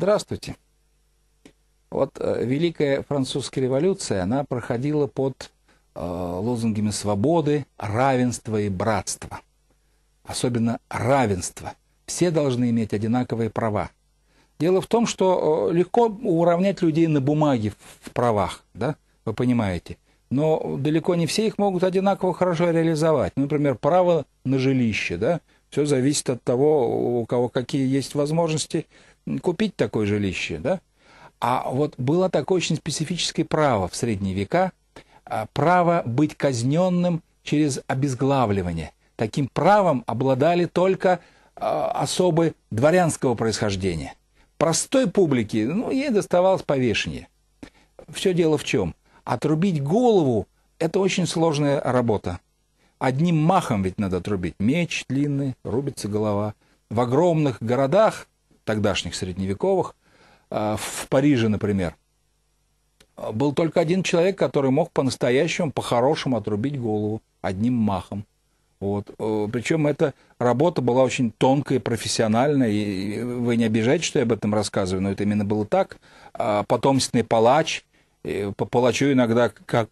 Здравствуйте. Вот э, Великая Французская революция, она проходила под э, лозунгами свободы, равенства и братства. Особенно равенство. Все должны иметь одинаковые права. Дело в том, что э, легко уравнять людей на бумаге в правах, да, вы понимаете. Но далеко не все их могут одинаково хорошо реализовать. Например, право на жилище, да, все зависит от того, у кого какие есть возможности купить такое жилище, да? А вот было такое очень специфическое право в средние века, а, право быть казненным через обезглавливание. Таким правом обладали только а, особы дворянского происхождения. Простой публике, ну, ей доставалось повешение. Все дело в чем? Отрубить голову – это очень сложная работа. Одним махом ведь надо отрубить. Меч длинный, рубится голова. В огромных городах тогдашних средневековых, а, в Париже, например, был только один человек, который мог по-настоящему, по-хорошему отрубить голову одним махом. Вот. Э, Причем эта работа была очень тонкая, профессиональная. И вы не обижаете, что я об этом рассказываю, но это именно было так. А, потомственный палач. Э, по палачу иногда как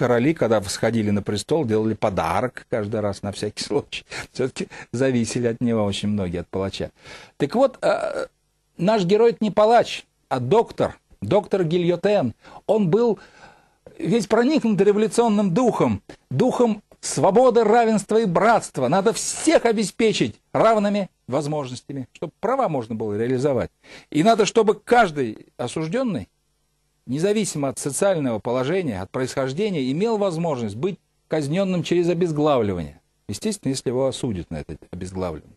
короли, когда восходили на престол, делали подарок каждый раз на всякий случай. Все-таки зависели от него очень многие, от палача. Так вот, э, наш герой не палач, а доктор, доктор Гильотен. Он был весь проникнут революционным духом, духом свободы, равенства и братства. Надо всех обеспечить равными возможностями, чтобы права можно было реализовать. И надо, чтобы каждый осужденный независимо от социального положения, от происхождения, имел возможность быть казненным через обезглавливание. Естественно, если его осудят на это обезглавливание.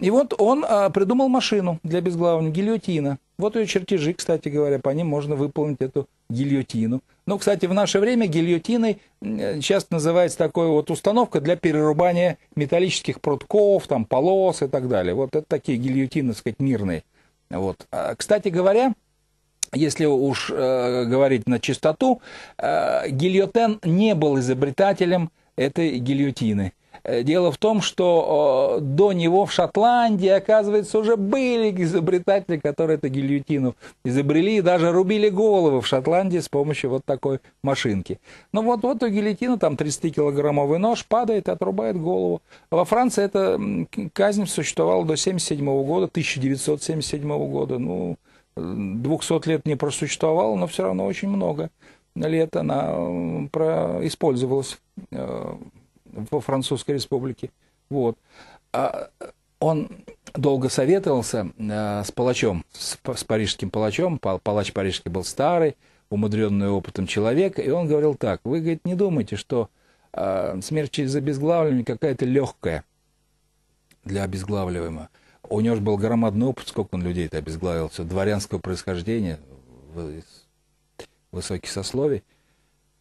И вот он а, придумал машину для обезглавливания, гильотина. Вот ее чертежи, кстати говоря, по ним можно выполнить эту гильотину. Ну, кстати, в наше время гильотиной э, часто называется такая вот установка для перерубания металлических прутков, там, полос и так далее. Вот это такие гильотины, так сказать, мирные. Вот. А, кстати говоря, если уж э, говорить на чистоту, э, Гильотен не был изобретателем этой гильотины. Э, дело в том, что э, до него в Шотландии, оказывается, уже были изобретатели, которые эту гильотину изобрели и даже рубили головы в Шотландии с помощью вот такой машинки. Ну вот, вот у гильотины там 30-килограммовый нож падает и отрубает голову. Во Франции эта казнь существовала до 77 года, 1977 года. Ну, 200 лет не просуществовала, но все равно очень много лет она э, использовалась э, во Французской республике. Вот. А, э, он долго советовался с палачом, с, парижским палачом. Палач парижский был старый, умудренный опытом человек, и он говорил так, вы, говорит, не думайте, что смерть через обезглавливание какая-то легкая для обезглавливаемого. У него же был громадный опыт, сколько он людей-то обезглавил, все дворянского происхождения, высоких сословий.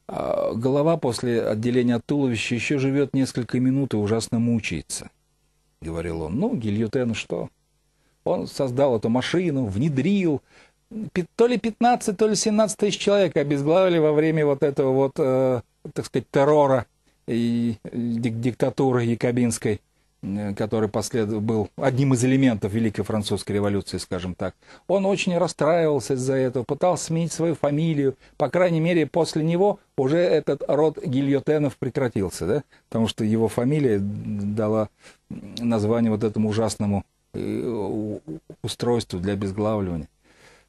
А голова после отделения от туловища еще живет несколько минут и ужасно мучается, — говорил он. Ну, гильотен что? Он создал эту машину, внедрил. То ли 15, то ли 17 тысяч человек обезглавили во время вот этого вот, э, так сказать, террора и диктатуры якобинской. Э, который послед... был одним из элементов Великой Французской революции, скажем так, он очень расстраивался из-за этого, пытался сменить свою фамилию. По крайней мере, после него уже этот род гильотенов прекратился, да? потому что его фамилия дала название вот этому ужасному э, устройству для обезглавливания.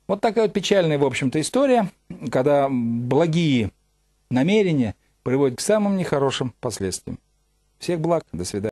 Вот такая вот печальная, в общем-то, история, когда благие намерения приводят к самым нехорошим последствиям. Всех благ, до свидания.